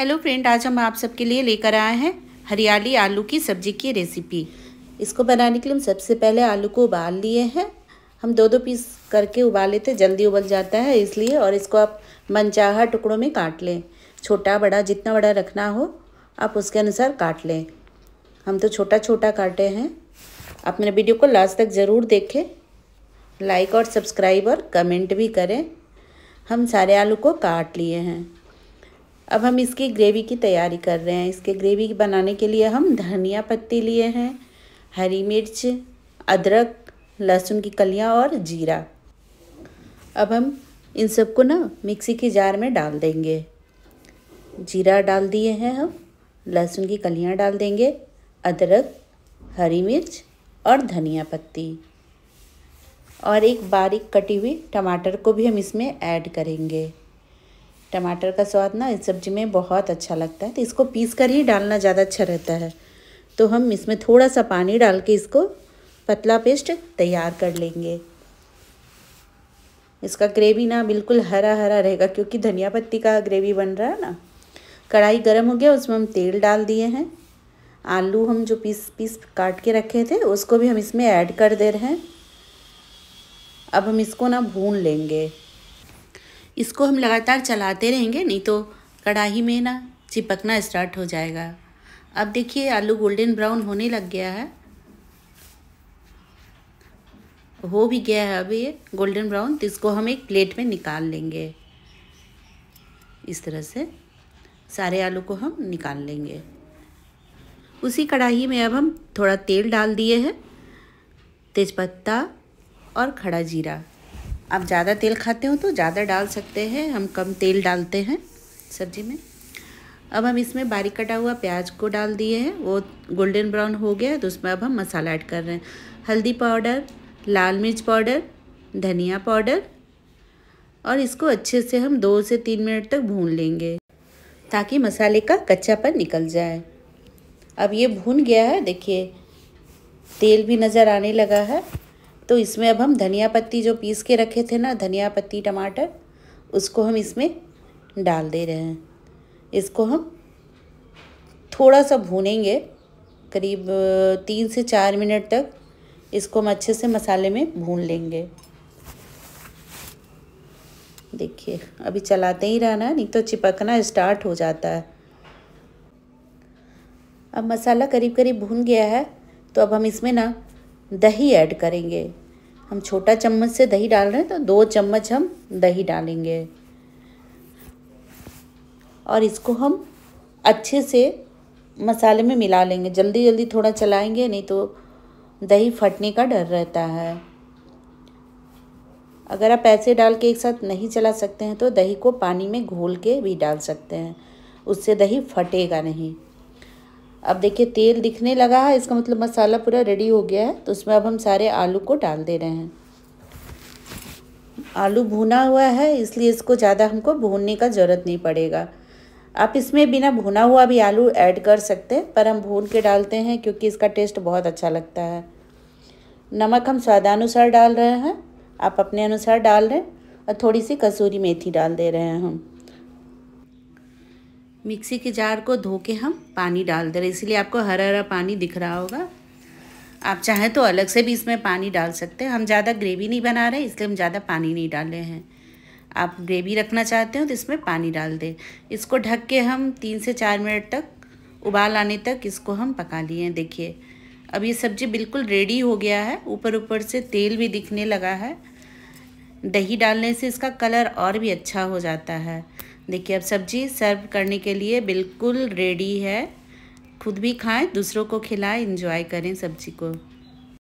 hello friend आज हम आप सबके लिए लेकर आए हैं हरियाली आलू की सब्जी की रेसिपी इसको बनाने के लिए हम सबसे पहले आलू को उबाल लिए हैं हम दो दो पीस करके उबाले थे जल्दी उबल जाता है इसलिए और इसको आप मनचाहा टुकड़ों में काट लें छोटा बड़ा जितना बड़ा रखना हो आप उसके अनुसार काट लें हम तो छोटा छोटा काटे हैं आप मेरे वीडियो को लास्ट तक ज़रूर देखें लाइक और सब्सक्राइब और कमेंट भी करें हम सारे आलू को काट लिए हैं अब हम इसकी ग्रेवी की तैयारी कर रहे हैं इसके ग्रेवी बनाने के लिए हम धनिया पत्ती लिए हैं हरी मिर्च अदरक लहसुन की कलियाँ और जीरा अब हम इन सबको ना मिक्सी के जार में डाल देंगे जीरा डाल दिए हैं हम लहसुन की कलियाँ डाल देंगे अदरक हरी मिर्च और धनिया पत्ती और एक बारीक कटी हुई टमाटर को भी हम इसमें ऐड करेंगे टमाटर का स्वाद ना इस सब्ज़ी में बहुत अच्छा लगता है तो इसको पीस कर ही डालना ज़्यादा अच्छा रहता है तो हम इसमें थोड़ा सा पानी डाल के इसको पतला पेस्ट तैयार कर लेंगे इसका ग्रेवी ना बिल्कुल हरा हरा रहेगा क्योंकि धनिया पत्ती का ग्रेवी बन रहा है ना कढ़ाई गर्म हो गया उसमें हम तेल डाल दिए हैं आलू हम जो पीस पीस काट के रखे थे उसको भी हम इसमें ऐड कर दे रहे हैं अब हम इसको ना भून लेंगे इसको हम लगातार चलाते रहेंगे नहीं तो कढ़ाई में ना चिपकना स्टार्ट हो जाएगा अब देखिए आलू गोल्डन ब्राउन होने लग गया है हो भी गया है अब ये गोल्डन ब्राउन तो इसको हम एक प्लेट में निकाल लेंगे इस तरह से सारे आलू को हम निकाल लेंगे उसी कढ़ाई में अब हम थोड़ा तेल डाल दिए हैं तेज़पत्ता और खड़ा जीरा आप ज़्यादा तेल खाते हो तो ज़्यादा डाल सकते हैं हम कम तेल डालते हैं सब्जी में अब हम इसमें बारीक कटा हुआ प्याज को डाल दिए हैं वो गोल्डन ब्राउन हो गया तो उसमें अब हम मसाला ऐड कर रहे हैं हल्दी पाउडर लाल मिर्च पाउडर धनिया पाउडर और इसको अच्छे से हम दो से तीन मिनट तक भून लेंगे ताकि मसाले का कच्चापन निकल जाए अब ये भून गया है देखिए तेल भी नज़र आने लगा है तो इसमें अब हम धनिया पत्ती जो पीस के रखे थे ना धनिया पत्ती टमाटर उसको हम इसमें डाल दे रहे हैं इसको हम थोड़ा सा भूनेंगे करीब तीन से चार मिनट तक इसको हम अच्छे से मसाले में भून लेंगे देखिए अभी चलाते ही रहना नहीं तो चिपकना स्टार्ट हो जाता है अब मसाला करीब करीब भून गया है तो अब हम इसमें ना दही ऐड करेंगे हम छोटा चम्मच से दही डाल रहे हैं तो दो चम्मच हम दही डालेंगे और इसको हम अच्छे से मसाले में मिला लेंगे जल्दी जल्दी थोड़ा चलाएंगे नहीं तो दही फटने का डर रहता है अगर आप ऐसे डाल के एक साथ नहीं चला सकते हैं तो दही को पानी में घोल के भी डाल सकते हैं उससे दही फटेगा नहीं अब देखिए तेल दिखने लगा है इसका मतलब मसाला पूरा रेडी हो गया है तो उसमें अब हम सारे आलू को डाल दे रहे हैं आलू भुना हुआ है इसलिए इसको ज़्यादा हमको भूनने का ज़रूरत नहीं पड़ेगा आप इसमें बिना भुना हुआ भी आलू ऐड कर सकते हैं पर हम भून के डालते हैं क्योंकि इसका टेस्ट बहुत अच्छा लगता है नमक हम स्वादानुसार डाल रहे हैं आप अपने अनुसार डाल रहे हैं और थोड़ी सी कसूरी मेथी डाल दे रहे हैं हम मिक्सी के जार को धो के हम पानी डाल दे रहे इसीलिए आपको हरा हरा पानी दिख रहा होगा आप चाहें तो अलग से भी इसमें पानी डाल सकते हैं हम ज़्यादा ग्रेवी नहीं बना रहे इसलिए हम ज़्यादा पानी नहीं डाले हैं आप ग्रेवी रखना चाहते हो तो इसमें पानी डाल दें इसको ढक के हम तीन से चार मिनट तक उबाल आने तक इसको हम पका लिए हैं देखिए अब ये सब्ज़ी बिल्कुल रेडी हो गया है ऊपर ऊपर से तेल भी दिखने लगा है दही डालने से इसका कलर और भी अच्छा हो जाता है देखिए अब सब्जी सर्व करने के लिए बिल्कुल रेडी है खुद भी खाएं दूसरों को खिलाएं इंजॉय करें सब्जी को